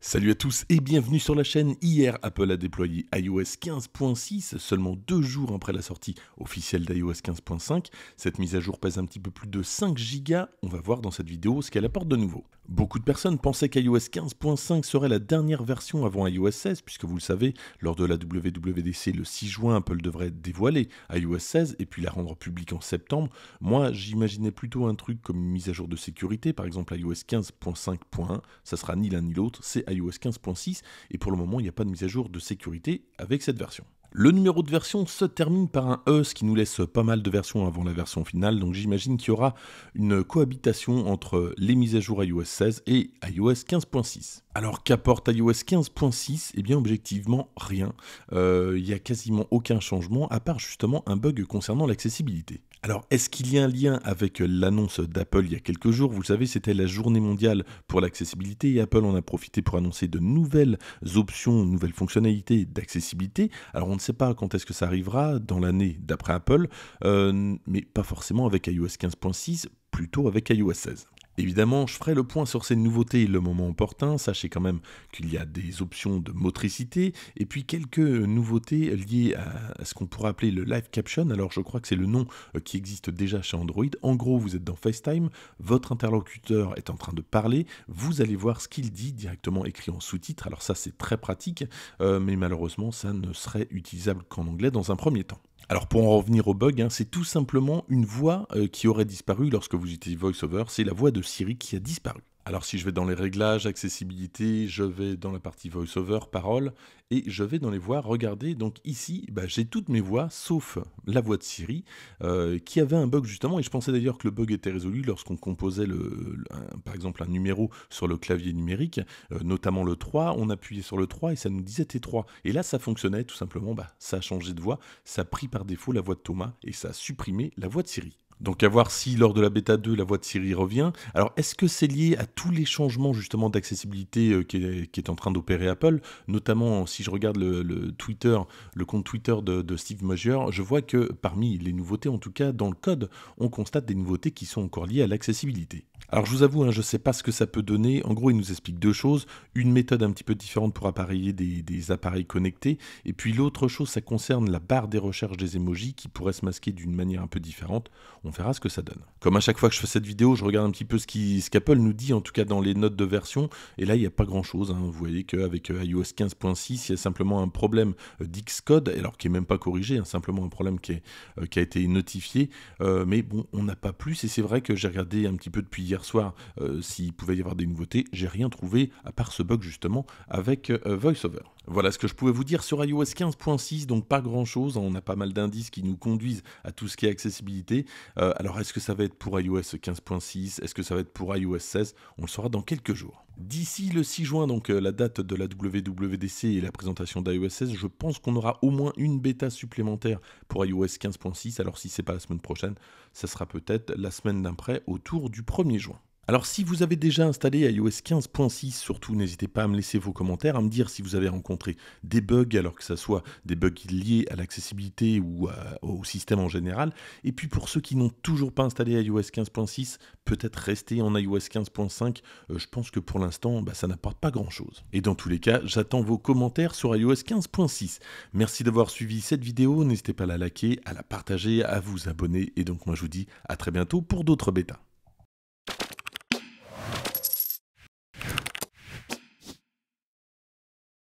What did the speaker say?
Salut à tous et bienvenue sur la chaîne. Hier, Apple a déployé iOS 15.6, seulement deux jours après la sortie officielle d'iOS 15.5. Cette mise à jour pèse un petit peu plus de 5 go On va voir dans cette vidéo ce qu'elle apporte de nouveau. Beaucoup de personnes pensaient qu'iOS 15.5 serait la dernière version avant iOS 16, puisque vous le savez, lors de la WWDC le 6 juin, Apple devrait dévoiler iOS 16 et puis la rendre publique en septembre. Moi, j'imaginais plutôt un truc comme une mise à jour de sécurité, par exemple iOS 15.5.1, ça sera ni l'un ni l'autre, c'est iOS 15.6, et pour le moment, il n'y a pas de mise à jour de sécurité avec cette version. Le numéro de version se termine par un E, ce qui nous laisse pas mal de versions avant la version finale, donc j'imagine qu'il y aura une cohabitation entre les mises à jour iOS 16 et iOS 15.6. Alors qu'apporte iOS 15.6 Eh bien objectivement rien. Euh, il n'y a quasiment aucun changement, à part justement un bug concernant l'accessibilité. Alors, est-ce qu'il y a un lien avec euh, l'annonce d'Apple il y a quelques jours Vous le savez, c'était la journée mondiale pour l'accessibilité et Apple en a profité pour annoncer de nouvelles options, nouvelles fonctionnalités d'accessibilité. Alors, on ne sait pas quand est-ce que ça arrivera dans l'année d'après Apple, euh, mais pas forcément avec iOS 15.6, plutôt avec iOS 16. Évidemment, je ferai le point sur ces nouveautés le moment opportun. Sachez quand même qu'il y a des options de motricité et puis quelques nouveautés liées à ce qu'on pourrait appeler le live caption. Alors, je crois que c'est le nom euh, qui existe déjà chez Android. En gros, vous êtes dans FaceTime, votre interlocuteur est en train de parler, vous allez voir ce qu'il dit directement écrit en sous-titres. Alors, ça, c'est très pratique, euh, mais malheureusement, ça ne serait utilisable qu'en anglais dans un premier temps. Alors pour en revenir au bug, hein, c'est tout simplement une voix euh, qui aurait disparu lorsque vous étiez VoiceOver, c'est la voix de Siri qui a disparu. Alors si je vais dans les réglages, accessibilité, je vais dans la partie voice-over, parole, et je vais dans les voix. Regardez, donc ici, bah, j'ai toutes mes voix, sauf la voix de Siri, euh, qui avait un bug justement, et je pensais d'ailleurs que le bug était résolu lorsqu'on composait le, par exemple un numéro sur le clavier numérique, euh, notamment le 3, on appuyait sur le 3 et ça nous disait T3. Et là, ça fonctionnait tout simplement, bah, ça a changé de voix, ça a pris par défaut la voix de Thomas et ça a supprimé la voix de Siri. Donc à voir si lors de la bêta 2, la voix de Siri revient. Alors est-ce que c'est lié à tous les changements justement d'accessibilité euh, qui, est, en train d'opérer Apple Notamment si je regarde le, Twitter, le compte Twitter de, Steve Mojer, je vois que parmi les nouveautés, en tout cas dans le code, on constate des nouveautés qui sont encore liées à l'accessibilité. Alors je vous avoue, hein, je ne sais pas ce que ça peut donner. En gros, il nous explique deux choses. Une méthode un petit peu différente pour appareiller des, appareils connectés. Et puis l'autre chose, ça concerne la barre des recherches des emojis qui pourrait se masquer d'une manière un peu différente. On verra ce que ça donne. Comme à chaque fois que je fais cette vidéo, je regarde un petit peu ce qu'Apple nous dit, en tout cas dans les notes de version, et là il n'y a pas grand chose. Hein. Vous voyez qu'avec euh, iOS 15.6, il y a simplement un problème euh, d'Xcode, alors qui n'est même pas corrigé, hein. simplement un problème qui, euh, a été notifié. mais bon, on n'a pas plus, et c'est vrai que j'ai regardé un petit peu depuis hier soir s'il pouvait y avoir des nouveautés. J'ai rien trouvé, à part ce bug justement, avec VoiceOver. Voilà ce que je pouvais vous dire sur iOS 15.6, donc pas grand-chose. Hein. On a pas mal d'indices qui nous conduisent à tout ce qui est accessibilité. Euh, alors est-ce que ça va être pour iOS 15.6 Est-ce que ça va être pour iOS 16 On le saura dans quelques jours. D'ici le 6 juin, donc euh, la date de la WWDC et la présentation d'iOS 16, je pense qu'on aura au moins une bêta supplémentaire pour iOS 15.6. Alors si c'est pas la semaine prochaine, ça sera peut-être la semaine d'après, autour du 1er juin. Alors si vous avez déjà installé iOS 15.6, surtout n'hésitez pas à me laisser vos commentaires, à me dire si vous avez rencontré des bugs, alors que ce soit des bugs liés à l'accessibilité ou au système en général. Et puis pour ceux qui n'ont toujours pas installé iOS 15.6, peut-être rester en iOS 15.5. Euh, je pense que pour l'instant, bah, ça n'apporte pas grand-chose. Et dans tous les cas, j'attends vos commentaires sur iOS 15.6. Merci d'avoir suivi cette vidéo, n'hésitez pas à la liker, à la partager, à vous abonner. Et donc moi je vous dis à très bientôt pour d'autres bêtas.